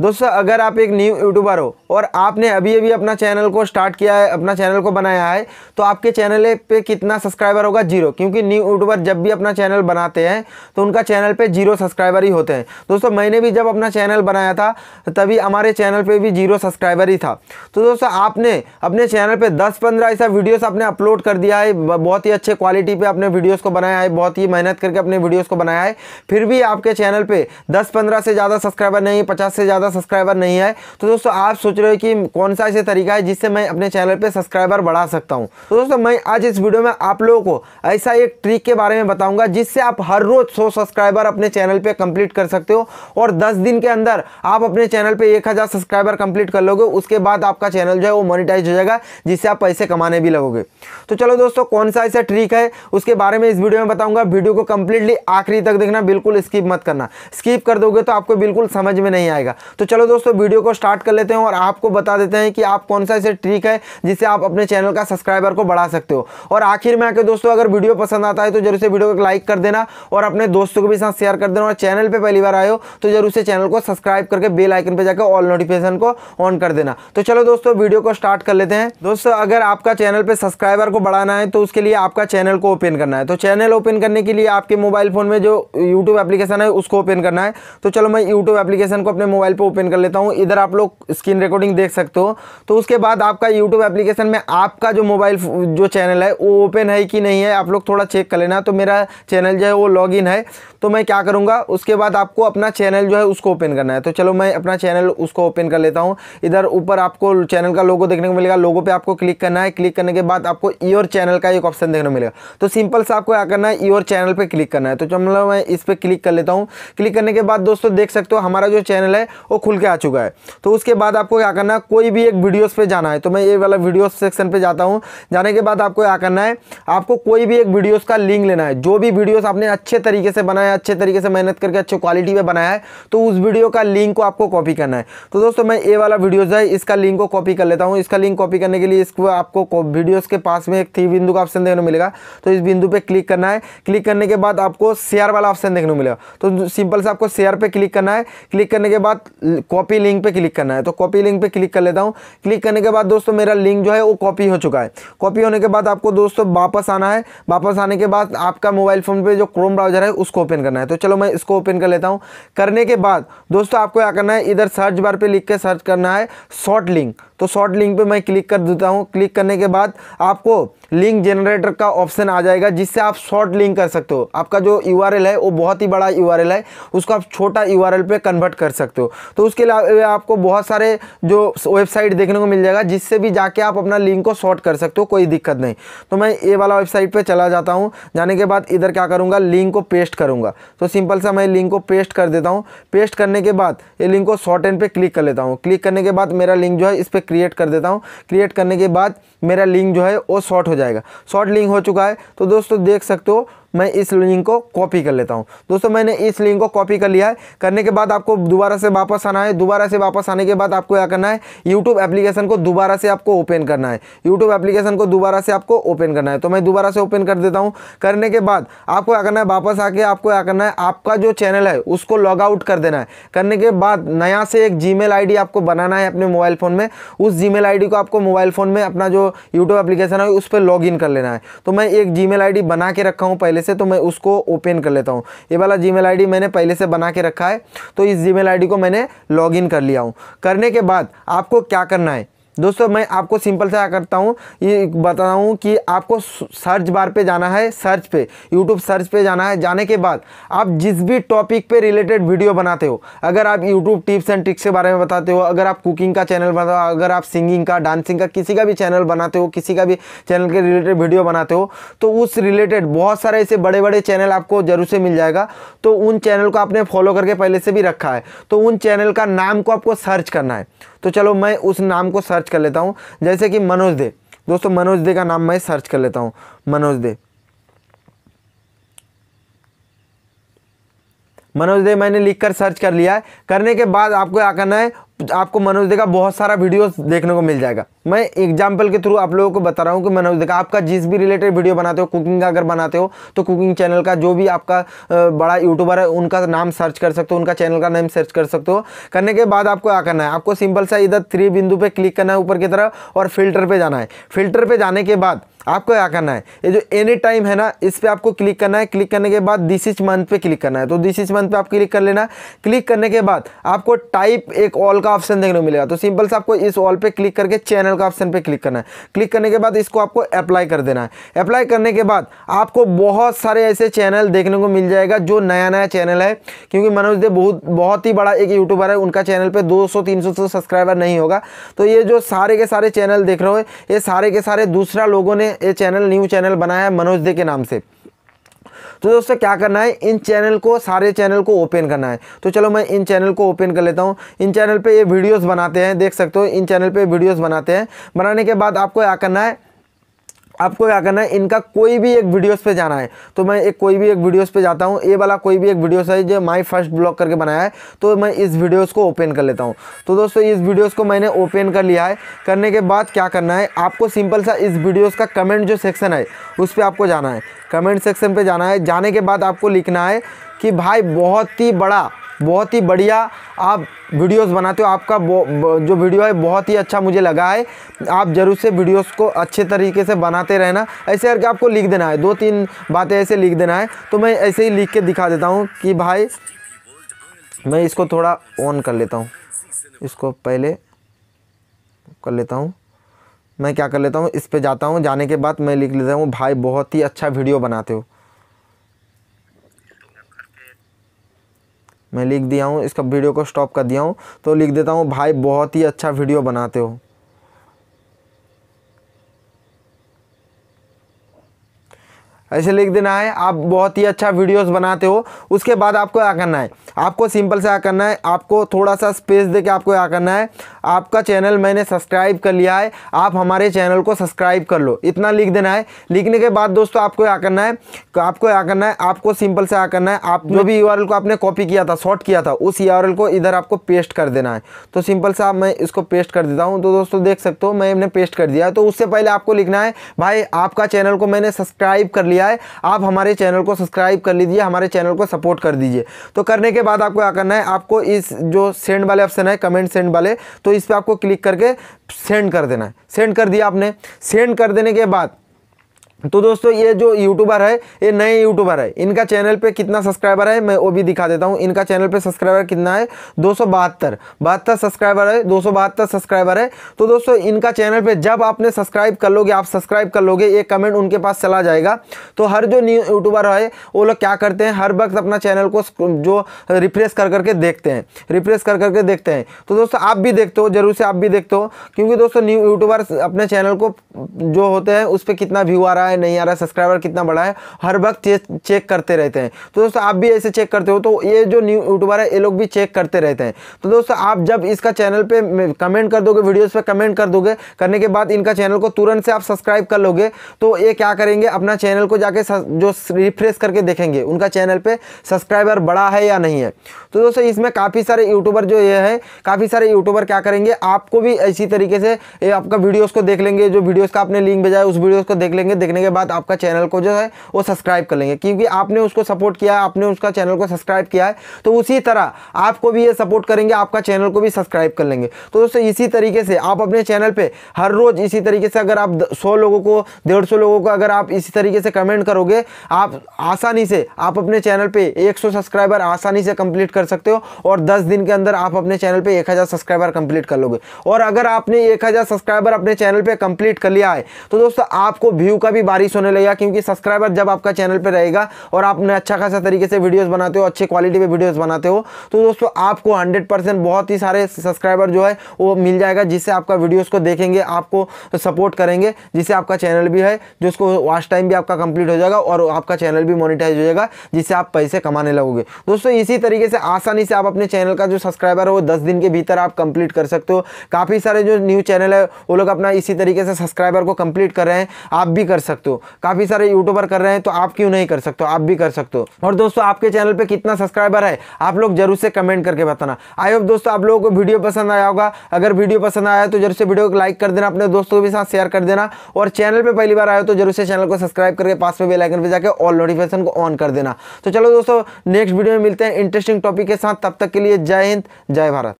दोस्तों अगर आप एक न्यू यूट्यूबर हो और आपने अभी अभी अपना चैनल को स्टार्ट किया है अपना चैनल को बनाया है तो आपके चैनल पे कितना सब्सक्राइबर होगा जीरो क्योंकि न्यू यूट्यूबर जब भी अपना चैनल बनाते हैं तो उनका चैनल पे जीरो सब्सक्राइबर ही होते हैं दोस्तों मैंने भी जब अपना चैनल बनाया था तभी हमारे चैनल पर भी जीरो सब्सक्राइबर ही था तो दोस्तों आपने अपने चैनल पर दस पंद्रह ऐसा वीडियोस आपने अपलोड कर दिया है बहुत ही अच्छे क्वालिटी पर अपने वीडियोज़ को बनाया है बहुत ही मेहनत करके अपने वीडियोज़ को बनाया है फिर भी आपके चैनल पर दस पंद्रह से ज़्यादा सब्सक्राइबर नहीं पचास से ज़्यादा ज़्यादा सब्सक्राइबर नहीं है तो दोस्तों आप सोच रहे हो कि कौन सा ऐसे तरीका है जिससे मैं अपने चैनल पर सब्सक्राइबर बढ़ा सकता हूँ तो दोस्तों मैं आज इस वीडियो में आप लोगों को ऐसा एक ट्रिक के बारे में बताऊँगा जिससे आप हर रोज़ सौ सब्सक्राइबर अपने चैनल पर कंप्लीट कर सकते हो और दस दिन के अंदर आप अपने चैनल पर एक सब्सक्राइबर कंप्लीट कर लोगे उसके बाद आपका चैनल जो है वो मोनिटाइज हो जाएगा जिससे आप पैसे कमाने भी लगोगे तो चलो दोस्तों कौन सा ऐसा ट्रिक है उसके बारे में इस वीडियो में बताऊंगा वीडियो को कंप्लीटली आखिरी तक देखना बिल्कुल स्किप मत करना स्किप कर दोगे तो आपको बिल्कुल समझ में नहीं आएगा तो चलो दोस्तों वीडियो को स्टार्ट कर लेते हैं और आपको बता देते हैं कि आप कौन सा ऐसे ट्रिक है जिससे आप अपने चैनल का सब्सक्राइबर को बढ़ा सकते हो और आखिर में आकर दोस्तों अगर वीडियो पसंद आता है तो जरूर से वीडियो को लाइक कर देना और अपने दोस्तों के भी साथ शेयर कर देना और चैनल पर पहली बार आए हो तो जरूर से चैनल को सब्सक्राइब करके बेल आइकन पर जाकर ऑल नोटिफिकेशन को ऑन कर देना तो चलो दोस्तों वीडियो को स्टार्ट कर लेते हैं दोस्तों अगर आपका चैनल पर सब्सक्राइबर को बढ़ाना है तो उसके लिए आपका चैनल को ओपन करना है तो चैनल ओपन करने के लिए आपके मोबाइल फ़ोन में जो यूट्यूब एप्लीकेशन है उसको ओपन करना है तो चलो मैं यूट्यूब एप्लीकेशन को अपने मोबाइल पर ओपन कर लेता हूँ इधर आप लोग स्क्रीन रिकॉर्डिंग देख सकते हो तो उसके बाद आपका यूट्यूब एप्लीकेशन में आपका जो मोबाइल जो चैनल है वो ओपन है कि नहीं है आप लोग थोड़ा चेक कर लेना तो मेरा चैनल जो है वो लॉग है तो मैं क्या करूँगा उसके बाद आपको अपना चैनल जो है उसको ओपन करना है तो चलो मैं अपना चैनल उसको ओपन कर लेता हूँ इधर ऊपर आपको चैनल का लोगो देखने को मिलेगा लोगो पे आपको क्लिक करना है क्लिक करने के बाद आपको योर चैनल का एक ऑप्शन देखने को मिलेगा तो सिंपल सा आपको क्या करना है योर चैनल पे क्लिक करना है तो चलो मैं इस पर क्लिक कर लेता हूँ क्लिक करने के बाद दोस्तों देख सकते हो हमारा जो चैनल है वो वो खुल के आ चुका है तो उसके बाद आपको क्या करना है कोई भी एक वीडियोस पे जाना है तो मैं ये वाला वीडियोस सेक्शन पे जाता हूँ जाने के बाद आपको क्या करना है आपको कोई भी एक वीडियोस का लिंक लेना है जो भी वीडियोस आपने अच्छे तरीके से बनाया अच्छे तरीके से मेहनत करके अच्छे क्वालिटी में बनाया है तो उस वीडियो का लिंक को आपको कॉपी करना है तो दोस्तों मैं ये वाला वीडियोज़ है इसका लिंक को कॉपी कर लेता हूँ इसका लिंक कॉपी करने के लिए इसको आपको वीडियोज़ के पास में एक थी बिंदु का ऑप्शन देखने को मिलेगा तो इस बिंदु पर क्लिक करना है क्लिक करने के बाद आपको शेयर वाला ऑप्शन देखने को मिलेगा तो सिंपल से आपको शेयर पर क्लिक करना है क्लिक करने के बाद कॉपी लिंक पे क्लिक करना है तो कॉपी लिंक पे क्लिक कर लेता हूँ क्लिक करने के बाद दोस्तों मेरा लिंक जो है वो कॉपी हो चुका है कॉपी होने के बाद आपको दोस्तों वापस आना है वापस आने के बाद आपका मोबाइल फ़ोन पर जो क्रोम ब्राउजर है उसको ओपन करना है तो चलो मैं इसको ओपन कर लेता हूँ करने के बाद दोस्तों आपको क्या करना है इधर सर्च बार पर लिख के सर्च करना है शॉर्ट लिंक तो शॉर्ट लिंक पे मैं क्लिक कर देता हूँ क्लिक करने के बाद आपको लिंक जनरेटर का ऑप्शन आ जाएगा जिससे आप शॉर्ट लिंक कर सकते हो आपका जो यू है वो बहुत ही बड़ा यू है उसको आप छोटा यू पे कन्वर्ट कर सकते हो तो उसके लिए आपको बहुत सारे जो वेबसाइट देखने को मिल जाएगा जिससे भी जाके आप अपना लिंक को शॉर्ट कर सकते हो कोई दिक्कत नहीं तो मैं ये वाला वेबसाइट पर चला जाता हूँ जाने के बाद इधर क्या करूँगा लिंक को पेस्ट करूँगा तो सिंपल सा मैं लिंक को पेस्ट कर देता हूँ पेस्ट करने के बाद ये लिंक को शॉर्ट एंड पे क्लिक कर लेता हूँ क्लिक करने के बाद मेरा लिंक जो है इस पर क्रिएट कर देता हूँ क्रिएट करने के बाद मेरा लिंक जो है वो शॉर्ट हो जाएगा शॉर्ट लिंक हो चुका है तो दोस्तों देख सकते हो मैं इस लिंक को कॉपी कर लेता हूँ दोस्तों मैंने इस लिंक को कॉपी कर लिया है करने के बाद आपको दोबारा से वापस आना है दोबारा से वापस आने के बाद आपको क्या करना है यूट्यूब एप्लीकेशन को दोबारा से आपको ओपन करना है यूट्यूब एप्लीकेशन को दोबारा से आपको ओपन करना है तो मैं दोबारा से ओपन कर देता हूँ करने के बाद आपको क्या करना है वापस आके आपको क्या करना है आपका जो चैनल है उसको लॉग आउट कर देना है करने के बाद नया से एक जी मेल आपको बनाना है अपने मोबाइल फ़ोन में उस जी मेल को आपको मोबाइल फ़ोन में अपना जो यूट्यूब एप्लीकेशन है उस पर लॉग कर लेना है तो मैं एक जी मेल बना के रखा हूँ पहले से तो मैं उसको ओपन कर लेता हूँ ये वाला जी मेल मैंने पहले से बना के रखा है तो इस जी मेल को मैंने लॉग कर लिया हूँ करने के बाद आपको क्या करना है दोस्तों मैं आपको सिंपल से क्या करता हूँ ये बता हूँ कि आपको सर्च बार पे जाना है सर्च पे यूट्यूब सर्च पे जाना है जाने के बाद आप जिस भी टॉपिक पे रिलेटेड वीडियो बनाते हो अगर आप यूट्यूब टिप्स एंड ट्रिक्स के बारे में बताते हो अगर आप कुकिंग का चैनल बनाते हो अगर आप सिंगिंग का डांसिंग का किसी का भी चैनल बनाते हो किसी का भी चैनल के रिलेटेड वीडियो बनाते हो तो उस रिलेटेड बहुत सारे ऐसे बड़े बड़े चैनल आपको जरूर से मिल जाएगा तो उन चैनल को आपने फॉलो करके पहले से भी रखा है तो उन चैनल का नाम को आपको सर्च करना है तो चलो मैं उस नाम को सर्च कर लेता हूँ जैसे कि मनोज दे दोस्तों मनोज दे का नाम मैं सर्च कर लेता हूँ मनोज दे मनोज दे मैंने लिख कर सर्च कर लिया है करने के बाद आपको क्या करना है आपको मनोज दे का बहुत सारा वीडियो देखने को मिल जाएगा मैं एग्जाम्पल के थ्रू आप लोगों को बता रहा हूँ कि मनोज देखा आपका जिस भी रिलेटेड वीडियो बनाते हो कुकिंग का अगर बनाते हो तो कुकिंग चैनल का जो भी आपका बड़ा यूट्यूबर है उनका नाम सर्च कर सकते हो उनका चैनल का नाम सर्च कर सकते हो करने के बाद आपको क्या करना है आपको सिंपल सा इधर थ्री बिंदु पर क्लिक करना है ऊपर की तरफ और फिल्टर पर जाना है फिल्टर पर जाने के बाद आपको क्या करना है ये जो एनी टाइम है ना इस पर आपको क्लिक करना है क्लिक करने के बाद दिस इज मंथ पे क्लिक करना है तो दिस इज मंथ पे आप क्लिक कर लेना क्लिक करने के बाद आपको टाइप एक ऑल का ऑप्शन देखने को मिलेगा तो सिंपल से आपको इस ऑल पे क्लिक करके चैनल ऑप्शनल का ऑप्शन पे क्लिक करना है क्लिक करने के बाद इसको आपको अप्लाई कर देना है अप्लाई करने के बाद आपको बहुत सारे ऐसे चैनल देखने को मिल जाएगा जो नया नया चैनल है क्योंकि मनोज देव बहुत बहुत ही बड़ा एक यूट्यूबर है उनका चैनल पर दो सौ तो सब्सक्राइबर नहीं होगा तो ये जो सारे के सारे चैनल देख रहे हो ये सारे के सारे दूसरा लोगों ने ये चैनल न्यू चैनल बनाया है मनोज दे के नाम से तो दोस्तों क्या करना है इन चैनल को सारे चैनल को ओपन करना है तो चलो मैं इन चैनल को ओपन कर लेता हूँ इन चैनल पर ये वीडियोज़ बनाते हैं देख सकते हो इन चैनल पर वीडियोज़ बनाते हैं बनाने के बाद आपको क्या करना है आपको क्या करना है इनका कोई भी एक वीडियोस पे जाना है तो मैं एक कोई भी एक वीडियोस पे जाता हूँ ये वाला कोई भी एक वीडियोस है जो माय फर्स्ट ब्लॉग करके बनाया है तो मैं इस वीडियोस को ओपन कर लेता हूँ तो दोस्तों इस वीडियोस को मैंने ओपन कर लिया है करने के बाद क्या करना है आपको सिंपल सा इस वीडियोज़ का कमेंट जो सेक्शन है उस पर आपको जाना है कमेंट सेक्शन पर जाना है जाने के बाद आपको लिखना है कि भाई बहुत ही बड़ा बहुत ही बढ़िया आप वीडियोस बनाते हो आपका जो वीडियो है बहुत ही अच्छा मुझे लगा है आप ज़रूर से वीडियोस को अच्छे तरीके से बनाते रहना ऐसे करके आपको लिख देना है दो तीन बातें ऐसे लिख देना है तो मैं ऐसे ही लिख के दिखा देता हूँ कि भाई मैं इसको थोड़ा ऑन कर लेता हूँ इसको पहले कर लेता हूँ मैं क्या कर लेता हूँ इस पर जाता हूँ जाने के बाद मैं लिख लेता हूँ भाई बहुत ही अच्छा वीडियो बनाते हो मैं लिख दिया हूँ इसका वीडियो को स्टॉप कर दिया हूँ तो लिख देता हूँ भाई बहुत ही अच्छा वीडियो बनाते हो ऐसे लिख देना है आप बहुत ही अच्छा वीडियोस बनाते हो उसके बाद आपको क्या करना है आपको सिंपल से क्या करना है आपको थोड़ा सा स्पेस दे के आपको क्या करना है आपका चैनल मैंने सब्सक्राइब कर लिया है आप हमारे चैनल को सब्सक्राइब कर लो इतना लिख देना है लिखने के बाद दोस्तों आपको क्या करना है आपको क्या करना है आपको सिंपल से क्या करना है आप जो भी यू को आपने कॉपी किया था शॉर्ट किया था उस यू को इधर आपको पेस्ट कर देना है तो सिंपल सा मैं इसको पेस्ट कर देता हूँ तो दोस्तों देख सकते हो मैं इन्हें पेस्ट कर दिया तो उससे पहले आपको लिखना है भाई आपका चैनल को मैंने सब्सक्राइब कर लिया है आप हमारे चैनल को सब्सक्राइब कर लीजिए हमारे चैनल को सपोर्ट कर दीजिए तो करने के बाद आपको क्या करना है आपको इस जो सेंड वाले ऑप्शन है कमेंट सेंड वाले तो इस पर आपको क्लिक करके सेंड कर देना है सेंड कर दिया आपने सेंड कर देने के बाद तो दोस्तों ये जो यूट्यूबर है ये नए यूट्यूबर है इनका चैनल पे कितना सब्सक्राइबर है मैं वो भी दिखा देता हूँ इनका चैनल पे सब्सक्राइबर कितना है दो सौ बहत्तर बहत्तर सब्सक्राइबर है दो सौ बहत्तर सब्सक्राइबर है तो दोस्तों इनका चैनल पे जब आपने सब्सक्राइब कर लोगे आप सब्सक्राइब कर लोगे ये कमेंट उनके पास चला जाएगा तो हर जो न्यू यूट्यूबर है वो लोग क्या करते हैं हर वक्त अपना चैनल को जो रिफ्रेश कर करके देखते हैं रिफ्रेश कर करके देखते हैं तो दोस्तों आप भी देखते हो जरूर से आप भी देखते हो क्योंकि दोस्तों न्यू यूट्यूबर अपने चैनल को जो होते हैं उस पर कितना व्यू आ रहा है रहा है नहीं आ रहा सब्सक्राइबर कितना बड़ा है हर वक्त ये चेक करते रहते हैं तो दोस्तों आप भी ऐसे चेक करते हो तो ये जो न्यू यूट्यूबर है ये लोग भी चेक करते रहते हैं तो दोस्तों आप जब इसका चैनल पर कमेंट कर दोगे वीडियोज़ पर कमेंट कर दोगे करने के बाद इनका चैनल को तुरंत से आप सब्सक्राइब कर लोगे तो ये क्या करेंगे अपना चैनल को जाके जो रिफ्रेश करके देखेंगे उनका चैनल पर सब्सक्राइबर बड़ा है या नहीं है तो दोस्तों इसमें काफ़ी सारे यूट्यूबर जो ये है काफ़ी सारे यूट्यूबर क्या करेंगे आपको भी इसी तरीके से ये आपका वीडियोस को देख लेंगे जो वीडियोस का आपने लिंक भेजा है उस वीडियोस को देख लेंगे देखने देखने के बाद आपका चैनल को जो है वो सब्सक्राइब कर लेंगे क्योंकि आपने उसको सपोर्ट किया आपने उसका चैनल को सब्सक्राइब किया है तो उसी तरह आपको भी ये सपोर्ट करेंगे आपका चैनल को भी सब्सक्राइब कर लेंगे तो दोस्तों इसी तरीके से आप अपने चैनल पर हर रोज़ इसी तरीके से अगर आप सौ लोगों को डेढ़ लोगों को अगर आप इसी तरीके से कमेंट करोगे आप आसानी से आप अपने चैनल पर एक सब्सक्राइबर आसानी से कंप्लीट कर सकते हो और दस दिन के अंदर आप अपने चैनल पर एक सब्सक्राइबर कंप्लीट कर लोगे और अगर आपने एक सब्सक्राइबर अपने चैनल पर कंप्लीट कर लिया है तो दोस्तों आपको व्यू का भी बारिश होने लगेगा क्योंकि सब्सक्राइबर जब आपका चैनल पर रहेगा और आपने अच्छा खासा तरीके से वीडियोज़ बनाते हो अच्छे क्वालिटी में वीडियोज़ बनाते हो तो दोस्तों आपको हंड्रेड बहुत ही सारे सब्सक्राइबर जो है वो मिल जाएगा जिससे आपका वीडियोज़ को देखेंगे आपको सपोर्ट करेंगे जिससे आपका चैनल भी है जिसको वास्ट टाइम भी आपका कंप्लीट हो जाएगा और आपका चैनल भी मोनिटाइज हो जाएगा जिससे आप पैसे कमाने लगोगे दोस्तों इसी तरीके से आसानी से आप अपने चैनल का जो सब्सक्राइबर है वो दस दिन के भीतर आप कंप्लीट कर सकते हो काफ़ी सारे जो न्यू चैनल है वो लोग अपना इसी तरीके से सब्सक्राइबर को कंप्लीट कर रहे हैं आप भी कर सकते सकते हो काफ़ी सारे यूट्यूबर कर रहे हैं तो आप क्यों नहीं कर सकते आप भी कर सकते हो और दोस्तों आपके चैनल पर कितना सब्सक्राइबर है आप लोग जरूर से कमेंट करके बताना आई होप दोस्तों आप लोगों को वीडियो पसंद आया होगा अगर वीडियो पसंद आया तो जरूर से वीडियो को लाइक कर देना अपने दोस्तों के साथ शेयर कर देना और चैनल पर पहली बार आए तो जरूर से चैनल को सब्सक्राइब करके पास में बेलाइकन पर जाकर ऑल नोटिफिकेशन को ऑन कर देना तो चलो दोस्तों नेक्स्ट वीडियो में मिलते हैं इंटरेस्टिंग टॉपिक के साथ तब तक के लिए जय हिंद जय भारत